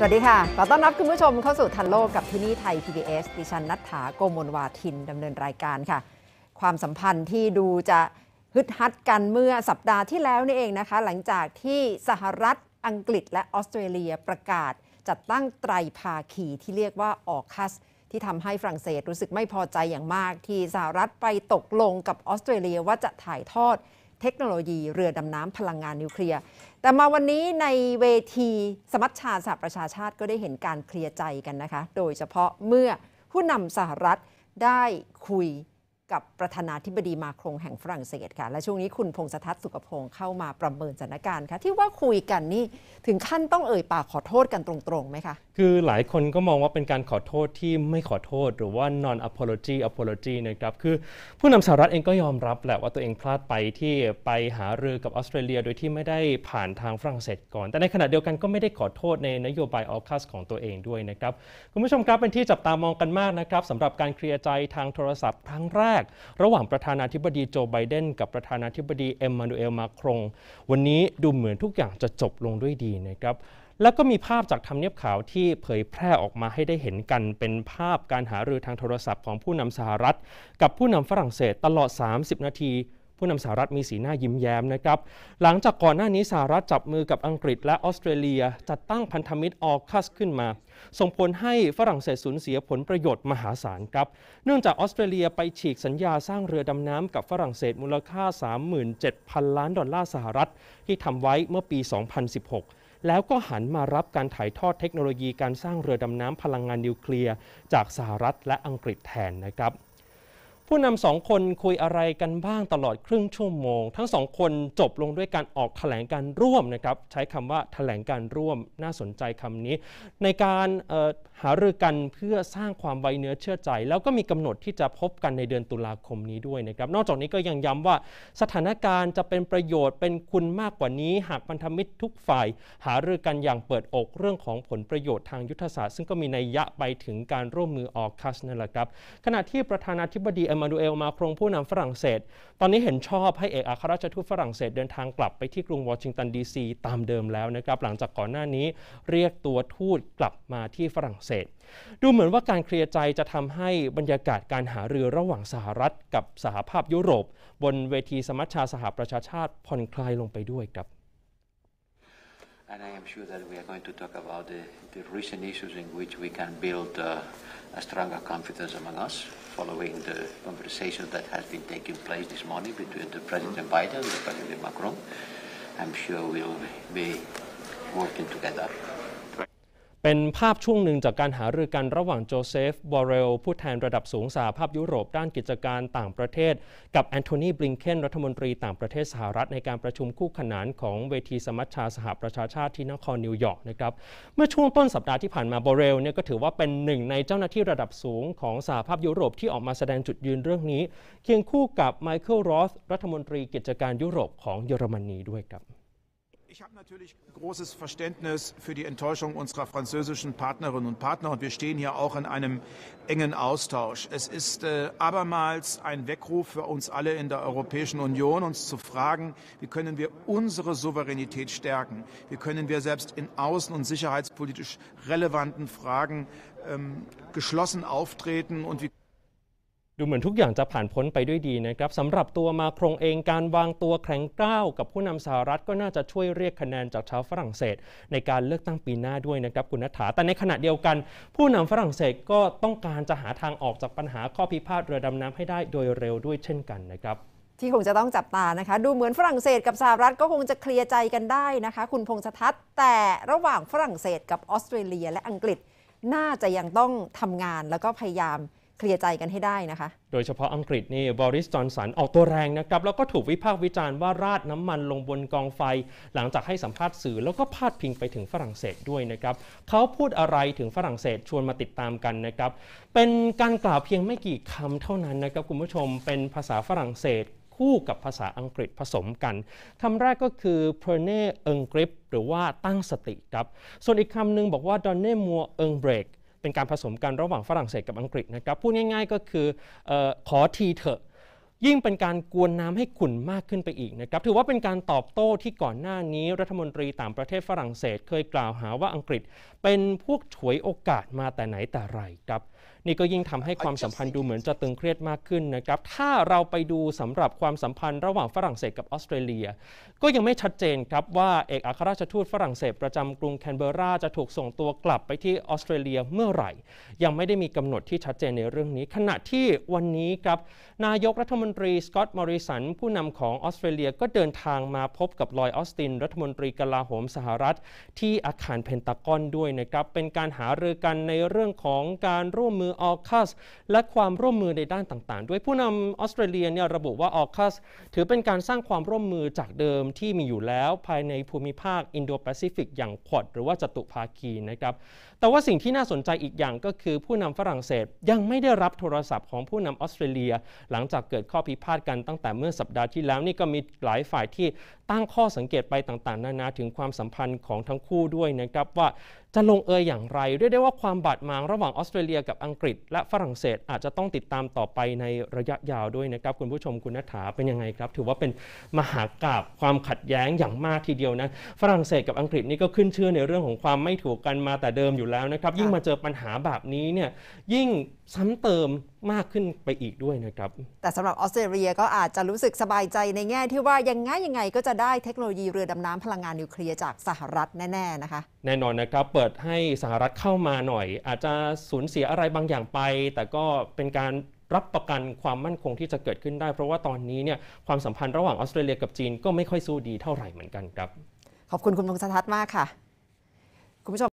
สวัสดีค่ะ ขอต้อนรับคุณผู้ชมเข้าสู่ทันโลกกับที่นี่ไทย PBS ดิฉันนัทถาโกมลวาทินดำเนินรายการค่ะ ความสัมพันธ์ที่ดูจะฮึดฮัดกันเมื่อสัปดาห์ที่แล้วนี่เองนะคะ หลังจากที่สหรัฐอังกฤษและออสเตรเลียประกาศ จัดตั้งไตรภาคีที่เรียกว่าออคัสที่ทำให้ฝรั่งเศสรู้สึกไม่พอใจอย่างมาก ที่สหรัฐไปตกลงกับออสเตรเลียว่าจะถ่ายทอดเทคโนโลยีเรือดำน้ำพลังงานนิวเคลียร์แต่มาวันนี้ในเวทีสมัชชาสหประชาชาติก็ได้เห็นการเคลียร์ใจกันนะคะ โดยเฉพาะเมื่อผู้นำสหรัฐได้คุยกับประธานาธิบดีมาครงแห่งฝรั่งเศสค่ะ และช่วงนี้คุณพงษ์ทัศน์สุกพงศ์เข้ามาประเมินสถานการณ์ค่ะ ที่ว่าคุยกันนี่ถึงขั้นต้องเอ่ยปากขอโทษกันตรงๆไหมคะคือหลายคนก็มองว่าเป็นการขอโทษที่ไม่ขอโทษ หรือว่า non apology apology นะครับคือผู้นำสหรัฐเองก็ยอมรับแหละว่าตัวเองพลาดไปที่ไปหารือกับออสเตรเลียโดยที่ไม่ได้ผ่านทางฝรั่งเศสก่อน แต่ในขณะเดียวกันก็ไม่ได้ขอโทษในนโยบายออคัสของตัวเองด้วยนะครับคุณผู้ชมครับเป็นที่จับตามองกันมากนะครับสำหรับการเคลียร์ใจทางโทรศัพท์ครั้งแรก ระหว่างประธานาธิบดีโจไบเดนกับประธานาธิบดีเอ็มมานูเอลมาครงวันนี้ดูเหมือนทุกอย่างจะจบลงด้วยดีนะครับแล้วก็มีภาพจากทำเนียบขาวที่เผยแพร่ออกมาให้ได้เห็นกัน เป็นภาพการหารือทางโทรศัพท์ของผู้นำสหรัฐกับผู้นำฝรั่งเศสตลอด 30 นาที ผู้นำสหรัฐมีสีหน้ายิ้มแย้มนะครับ หลังจากก่อนหน้านี้สหรัฐจับมือกับอังกฤษและออสเตรเลีย จัดตั้งพันธมิตรออคัสขึ้นมา ส่งผลให้ฝรั่งเศสสูญเสียผลประโยชน์มหาศาลครับ เนื่องจากออสเตรเลียไปฉีกสัญญาสร้างเรือดำน้ำกับฝรั่งเศสมูลค่า 37,000 ล้านดอลลาร์สหรัฐที่ทำไว้เมื่อปี 2016แล้วก็หันมารับการถ่ายทอดเทคโนโลยีการสร้างเรือดำน้ำพลังงานนิวเคลียร์ จากสหรัฐและอังกฤษแทนนะครับผู้นำสองคนคุยอะไรกันบ้างตลอด ครึ่งชั่วโมง ทั้งสองคนจบลงด้วยการออกถแถลงการร่วมนะครับใช้คำว่าถแถลงการร่วมน่าสนใจคำนี้ ในการหารือกันเพื่อสร้างความไวเนื้อเชื่อใจแล้วก็มีกำหนดที่จะพบกันในเดือนตุลาคมนี้ด้วยนะครับนอกจากนี้ก็ยังย้ำว่าสถานการณ์จะเป็นประโยชน์เป็นคุณมากกว่านี้ หากพันธมิตรทุกฝ่าย หารือกันอย่างเปิดอกเรื่องของผลประโยชน์ทางยุทธศาสตร์ซึ่งก็มีนัยยะไปถึงการร่วมมือออกคัสนั่นแหละครับขณะที่ประธานาธิบดีอมานูเอลมาครงผู้นำฝรั่งเศส ตอนนี้เห็นชอบให้เอกอัครราชทูตฝรั่งเศสเดินทางกลับไปที่กรุงวอชิงตันดีซีตามเดิมแล้วนะครับหลังจากก่อนหน้านี้เรียกตัวทูตกลับมาที่ฝรั่งเศส ดูเหมือนว่าการเคลียร์ใจจะทำให้บรรยากาศการหาเรือระหว่างสหรัฐกับสหภาพยุโรป บนเวทีสมัชชาสหประชาชาติผ่อนคลายลงไปด้วยครับ And I am sure that we are going to talk about the, the recent issues in which we can build uh, a stronger confidence among us following the conversation that has been taking place this morning between the President Biden and the President Macron. I'm sure we'll be working together. เป็นภาพช่วงหนึ่งจากการหารือกัน ระหว่างโจเซฟบอเรล ผู้แทนระดับสูงสหภาพยุโรปด้านกิจการต่างประเทศ กับแอนโทนีบลิงเคน รัฐมนตรีต่างประเทศสหรัฐ ในการประชุมคู่ขนานของเวทีสมัชชา สหประชาชาติที่นครนิวยอร์กนะครับ เมื่อช่วงต้นสัปดาห์ที่ผ่านมาบอเรลเนี่ยก็ถือว่าเป็นหนึ่งในเจ้าหน้าที่ระดับสูงของสหภาพยุโรปที่ออกมาแสดงจุดยืนเรื่องนี้เคียงคู่กับไมเคิล รอสรัฐมนตรีกิจการยุโรปของเยอรมนีด้วยครับ Ich habe natürlich großes Verständnis für die Enttäuschung unserer französischen Partnerinnen und Partner und wir stehen hier auch in einem engen Austausch. Es ist äh, abermals ein Weckruf für uns alle in der Europäischen Union, uns zu fragen, wie können wir unsere Souveränität stärken? Wie können wir selbst in außen- und sicherheitspolitisch relevanten Fragen ähm, geschlossen auftreten und wie ดูเหมือนทุกอย่างจะผ่านพ้นไปด้วยดีนะครับสำหรับตัวมาครงเองการวางตัวแข็งกร้าวกับผู้นำสหรัฐก็น่าจะช่วยเรียกคะแนนจากชาวฝรั่งเศส ในการเลือกตั้งปีหน้าด้วยนะครับคุณนัฐาแต่ในขณะเดียวกัน ผู้นำฝรั่งเศสก็ต้องการจะหาทางออกจากปัญหาข้อพิพาทเรือดำน้ำให้ได้โดยเร็วด้วยเช่นกันนะครับที่คงจะต้องจับตานะคะดูเหมือนฝรั่งเศสกับสหรัฐก็คงจะเคลียร์ใจกันได้นะคะคุณพงษ์ทัศน์แต่ระหว่างฝรั่งเศสกับออสเตรเลียและอังกฤษ น่าจะยังต้องทำงานแล้วก็พยายามเคลียร์ใจกันให้ได้นะคะ โดยเฉพาะอังกฤษนี่บริสจอนสันออกตัวแรงนะครับแล้วก็ถูกวิพากษ์วิจารณ์ว่าราดน้ำมันลงบนกองไฟ หลังจากให้สัมภาษณ์สื่อแล้วก็พาดพิงไปถึงฝรั่งเศสด้วยนะครับเขาพูดอะไรถึงฝรั่งเศสชวนมาติดตามกันนะครับเป็นการกล่าวเพียงไม่กี่คำเท่านั้นนะครับคุณผู้ชมเป็นภาษาฝรั่งเศสคู่กับภาษาอังกฤษผสมกันคำแรกก็คือ p r e n e ิ n g r i p หรือว่าตั้งสติครับส่วนอีกคำหนึ่งบอกว่า d o n n e m o i r u n g b r e a k เป็นการผสมกันระหว่างฝรั่งเศสกับอังกฤษนะครับ พูดง่ายๆก็คืออขอทีเถอะยิ่งเป็นการกวนน้ำให้ขุ่นมากขึ้นไปอีกนะครับถือว่าเป็นการตอบโต้ที่ก่อนหน้านี้รัฐมนตรีต่างประเทศฝรั่งเศสเคยกล่าวหาว่าอังกฤษเป็นพวกฉวยโอกาสมาแต่ไหนแต่ไรครับนี่ก็ยิ่งทำให้ความสัมพันธ์ดูเหมือนจะตึงเครียดมากขึ้นนะครับถ้าเราไปดูสำหรับความสัมพันธ์ระหว่างฝรั่งเศสกับออสเตรเลีย ก็ยังไม่ชัดเจนครับว่าเอกอัครราชทูตฝรั่งเศสประจำกรุงแคนเบอราจะถูกส่งตัวกลับไปที่ออสเตรเลียเมื่อไหร่ ยังไม่ได้มีกำหนดที่ชัดเจนในเรื่องนี้ ขณะที่วันนี้ครับนายกรัฐมนนตรีสกอตต์มอริสัน ผู้นำของออสเตรเลียก็เดินทางมาพบกับลอย ออสติน รัฐมนตรีกลาโหมสหรัฐที่อาคารเพนตากอนด้วยนะครับ เป็นการหารือกันในเรื่องของการร่วมมือออคัสและความร่วมมือในด้านต่างๆ ด้วยผู้นำออสเตรเลียเนี่ยระบุว่าออคัสถือเป็นการสร้างความร่วมมือจากเดิมที่มีอยู่แล้วภายในภูมิภาคอินโดแปซิฟิก อย่างขวด หรือว่าจตุภาคีนะครับ แต่ว่าสิ่งที่น่าสนใจอีกอย่างก็คือผู้นำฝรั่งเศสยังไม่ได้รับโทรศัพท์ของผู้นำออสเตรเลีย หลังจากเกิดข้อข้อพิพาทกันตั้งแต่เมื่อสัปดาห์ที่แล้ว นี่ก็มีหลายฝ่ายที่ตั้งข้อสังเกตไปต่าง ๆนานาถึงความสัมพันธ์ของทั้งคู่ด้วยนะครับว่าจะลงเอยอย่างไรเรียกได้ว่าความบาดหมาง ระหว่างออสเตรเลียกับอังกฤษ และฝรั่งเศสอาจจะต้องติดตามต่อไปในระยะยาวด้วยนะครับ คุณผู้ชมคุณนัฐาเป็นยังไงครับ ถือว่าเป็นมหากราบความขัดแย้งอย่างมากทีเดียวนะฝรั่งเศสกับอังกฤษนี่ก็ขึ้นชื่อ ในเรื่องของความไม่ถูกกันมาแต่เดิมอยู่แล้วนะครับ ยิ่งมาเจอปัญหาแบบนี้เนี่ยยิ่งซ้ำเติมมากขึ้นไปอีกด้วยนะครับ แต่สำหรับออสเตรเลียก็อาจจะรู้สึกสบายใจในแง่ ที่ว่ายังไงยังไงก็จะได้เทคโนโลยีเรือดำน้ำพลังงานนิวเคลียร์จากสหรัฐแน่ๆนะคะแน่นอนนะครับปิดให้สหรัฐเข้ามาหน่อย อาจจะสูญเสียอะไรบางอย่างไป แต่ก็เป็นการรับประกันความมั่นคงที่จะเกิดขึ้นได้ เพราะว่าตอนนี้เนี่ยความสัมพันธ์ระหว่างออสเตรเลียกับจีนก็ไม่ค่อยสู้ดีเท่าไหร่เหมือนกันครับ ขอบคุณคุณพงษ์ทัศน์มากค่ะ คุณผู้ชม